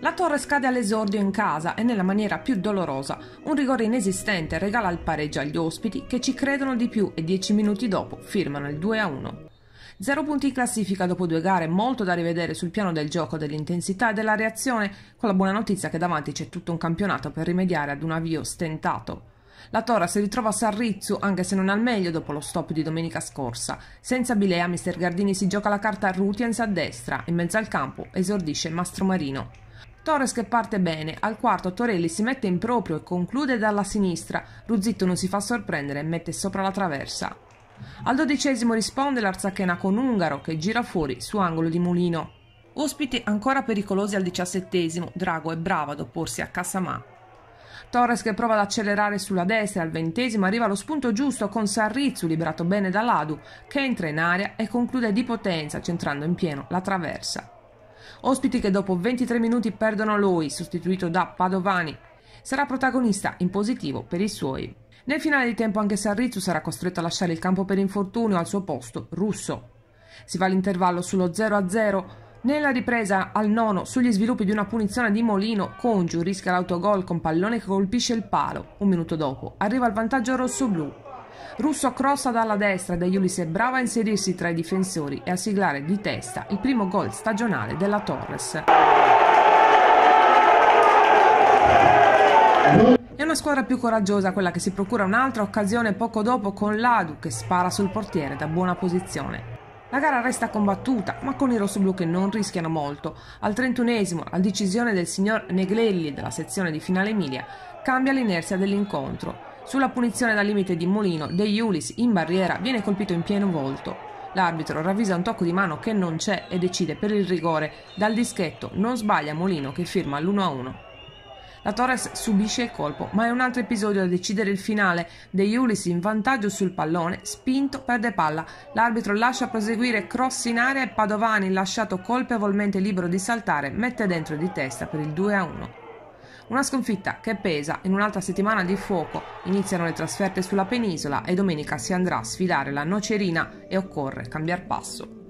La torre scade all'esordio in casa e nella maniera più dolorosa. Un rigore inesistente regala il pareggio agli ospiti che ci credono di più e dieci minuti dopo firmano il 2-1. Zero punti in classifica dopo due gare, molto da rivedere sul piano del gioco, dell'intensità e della reazione, con la buona notizia che davanti c'è tutto un campionato per rimediare ad un avvio stentato. La Torre si ritrova a Sarrizzu, anche se non al meglio dopo lo stop di domenica scorsa. Senza Bilea, Mister Gardini si gioca la carta a Rutiens a destra, in mezzo al campo esordisce Mastro Marino. Torres che parte bene, al quarto Torelli si mette in proprio e conclude dalla sinistra, Ruzzitto non si fa sorprendere e mette sopra la traversa. Al dodicesimo risponde l'Arzachena con Ungaro che gira fuori su angolo di Mulino. Ospiti ancora pericolosi al diciassettesimo, Drago è bravo ad opporsi a Cassamà. Torres che prova ad accelerare sulla destra al ventesimo arriva allo spunto giusto con Sarrizzu liberato bene da Ladu che entra in aria e conclude di potenza centrando in pieno la traversa. Ospiti che dopo 23 minuti perdono lui, sostituito da Padovani. Sarà protagonista in positivo per i suoi. Nel finale di tempo anche Sarrizu sarà costretto a lasciare il campo per infortunio al suo posto, Russo. Si va all'intervallo sullo 0-0. Nella ripresa al nono, sugli sviluppi di una punizione di Molino, Congiu rischia l'autogol con pallone che colpisce il palo. Un minuto dopo arriva il vantaggio rosso-blu. Russo crossa dalla destra ed Iulis è brava inserirsi tra i difensori e a siglare di testa il primo gol stagionale della Torres. È una squadra più coraggiosa quella che si procura un'altra occasione poco dopo con Ladu che spara sul portiere da buona posizione. La gara resta combattuta, ma con i rossoblù che non rischiano molto. Al 31esimo, a decisione del signor Neglelli della sezione di finale Emilia, cambia l'inerzia dell'incontro. Sulla punizione dal limite di Molino, De Iulis in barriera viene colpito in pieno volto. L'arbitro ravvisa un tocco di mano che non c'è e decide per il rigore. Dal dischetto non sbaglia Molino che firma l'1-1. La Torres subisce il colpo, ma è un altro episodio a decidere il finale. De Iulis in vantaggio sul pallone, spinto, perde palla. L'arbitro lascia proseguire cross in area e Padovani, lasciato colpevolmente libero di saltare, mette dentro di testa per il 2-1. Una sconfitta che pesa, in un'altra settimana di fuoco iniziano le trasferte sulla penisola e domenica si andrà a sfidare la Nocerina e occorre cambiare passo.